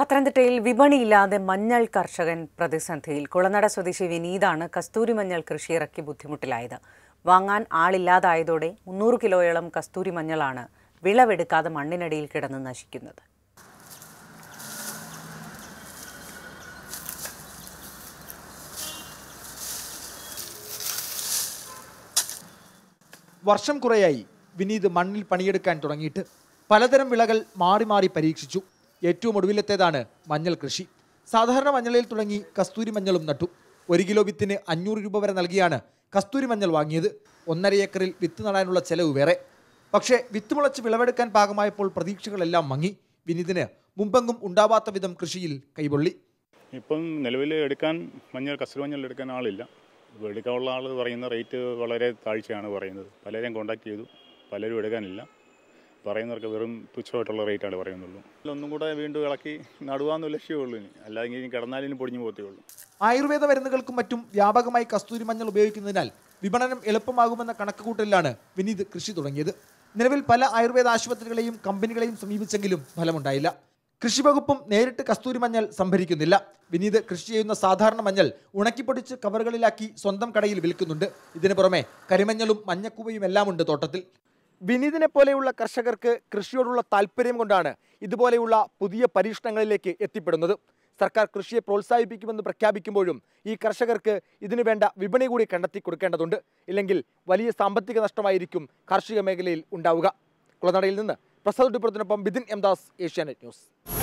പത്തനംതിട്ടയിൽ വിപണിയില്ലാതെ മഞ്ഞൾ കർഷകൻ പ്രതിസന്ധിയിൽ കുളനട സ്വദേശി വിനീതാണ് കസ്തൂരി മഞ്ഞൾ ഇറക്കി ബുദ്ധിമുട്ടിലായത് വാങ്ങാൻ ആളില്ലാതായതോടെ മുന്നൂറ് കിലോയോളം കസ്തൂരി മഞ്ഞളാണ് വിളവെടുക്കാതെ മണ്ണിനടിയിൽ കിടന്ന് നശിക്കുന്നത് വർഷം കുറയായി വിനീത് മണ്ണിൽ പണിയെടുക്കാൻ തുടങ്ങിയിട്ട് പലതരം വിളകൾ മാറി മാറി പരീക്ഷിച്ചു ഏറ്റവും ഒടുവിലത്തേതാണ് മഞ്ഞൾ കൃഷി സാധാരണ മഞ്ഞളിൽ തുടങ്ങി കസ്തൂരി മഞ്ഞളും നട്ടു ഒരു കിലോ വിത്തിന് അഞ്ഞൂറ് രൂപ വരെ നൽകിയാണ് കസ്തൂരി മഞ്ഞൾ വാങ്ങിയത് ഒന്നര ഏക്കറിൽ വിത്ത് നടാനുള്ള ചെലവ് വേറെ പക്ഷേ വിത്ത് മുളച്ച് വിളവെടുക്കാൻ പാകമായപ്പോൾ പ്രതീക്ഷകളെല്ലാം മങ്ങി വിനീതിന് മുമ്പെങ്ങും ഉണ്ടാവാത്ത വിധം കൃഷിയിൽ കൈപൊള്ളി ഇപ്പം നിലവിൽ എടുക്കാൻ മഞ്ഞൾ കസ്തൂരി മഞ്ഞൾ എടുക്കാൻ ആളില്ല എടുക്കാനുള്ള ആൾ പറയുന്ന റേറ്റ് വളരെ താഴ്ചയാണ് പറയുന്നത് പലരെയും കോണ്ടാക്ട് ചെയ്തു പലരും എടുക്കാനില്ല പറയുന്നവർക്ക് വെറും തുച്ഛമായിട്ടുള്ള റേറ്റാണ് പറയുന്നുള്ളൂ ഒന്നും കൂടെ വീണ്ടും ഇളക്കി നടുവാന്ന് ലക്ഷ്യമേ ഇനി അല്ലാതെ കിടന്നാലും പൊടിഞ്ഞു പോത്തേ ഉള്ളൂ ആയുർവേദ മരുന്നുകൾക്കും മറ്റും വ്യാപകമായി കസ്തൂരി മഞ്ഞൾ ഉപയോഗിക്കുന്നതിനാൽ വിപണനം എളുപ്പമാകുമെന്ന കണക്കുകൂട്ടലിലാണ് വിനീത് കൃഷി തുടങ്ങിയത് നിലവിൽ പല ആയുർവേദ ആശുപത്രികളെയും കമ്പനികളെയും സമീപിച്ചെങ്കിലും ഫലമുണ്ടായില്ല കൃഷിവകുപ്പും നേരിട്ട് കസ്തൂരി മഞ്ഞൾ സംഭരിക്കുന്നില്ല വിനീത് കൃഷി ചെയ്യുന്ന സാധാരണ മഞ്ഞൾ ഉണക്കിപ്പൊടിച്ച് കവറുകളിലാക്കി സ്വന്തം കടയിൽ വിൽക്കുന്നുണ്ട് ഇതിനു പുറമെ കരിമഞ്ഞളും മഞ്ഞക്കുവയും എല്ലാം ഉണ്ട് തോട്ടത്തിൽ വിനീതിനെ പോലെയുള്ള കർഷകർക്ക് കൃഷിയോടുള്ള താല്പര്യം കൊണ്ടാണ് ഇതുപോലെയുള്ള പുതിയ പരീക്ഷണങ്ങളിലേക്ക് എത്തിപ്പെടുന്നത് സർക്കാർ കൃഷിയെ പ്രോത്സാഹിപ്പിക്കുമെന്ന് പ്രഖ്യാപിക്കുമ്പോഴും ഈ കർഷകർക്ക് ഇതിനു വേണ്ട വിപണി കൂടി കണ്ടെത്തി കൊടുക്കേണ്ടതുണ്ട് ഇല്ലെങ്കിൽ വലിയ സാമ്പത്തിക നഷ്ടമായിരിക്കും കാർഷിക മേഖലയിൽ ഉണ്ടാവുക കുളനടയിൽ നിന്ന് പ്രസാദ് ഡിപ്പുറത്തിനൊപ്പം ബിതിൻ എം ദാസ് ഏഷ്യാനെറ്റ് ന്യൂസ്